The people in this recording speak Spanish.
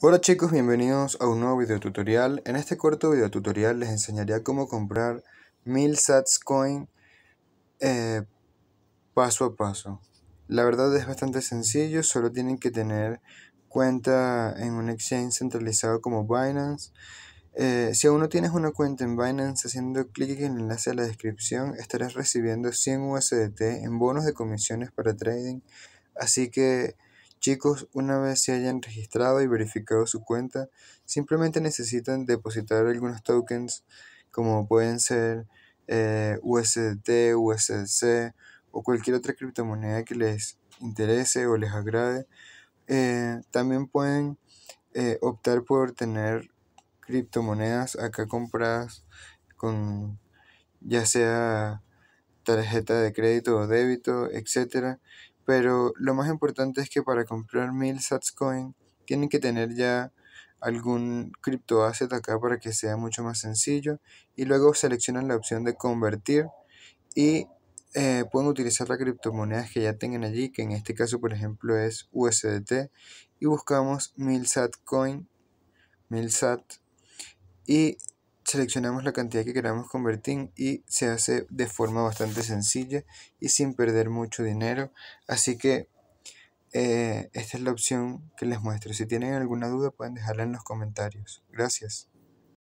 Hola chicos, bienvenidos a un nuevo video tutorial. En este corto video tutorial les enseñaría cómo comprar 1000 Sats Coin eh, paso a paso. La verdad es bastante sencillo, solo tienen que tener cuenta en un exchange centralizado como Binance. Eh, si aún no tienes una cuenta en Binance, haciendo clic en el enlace de la descripción, estarás recibiendo 100 USDT en bonos de comisiones para trading. Así que Chicos, una vez se hayan registrado y verificado su cuenta, simplemente necesitan depositar algunos tokens como pueden ser eh, USDT, USDC o cualquier otra criptomoneda que les interese o les agrade. Eh, también pueden eh, optar por tener criptomonedas acá compradas con ya sea tarjeta de crédito o débito, etcétera pero lo más importante es que para comprar mil sats coin tienen que tener ya algún criptoasset acá para que sea mucho más sencillo y luego seleccionan la opción de convertir y eh, pueden utilizar las criptomonedas que ya tengan allí que en este caso por ejemplo es USDT y buscamos 1000 sat coin 1000 sat y seleccionamos la cantidad que queramos convertir y se hace de forma bastante sencilla y sin perder mucho dinero así que eh, esta es la opción que les muestro si tienen alguna duda pueden dejarla en los comentarios gracias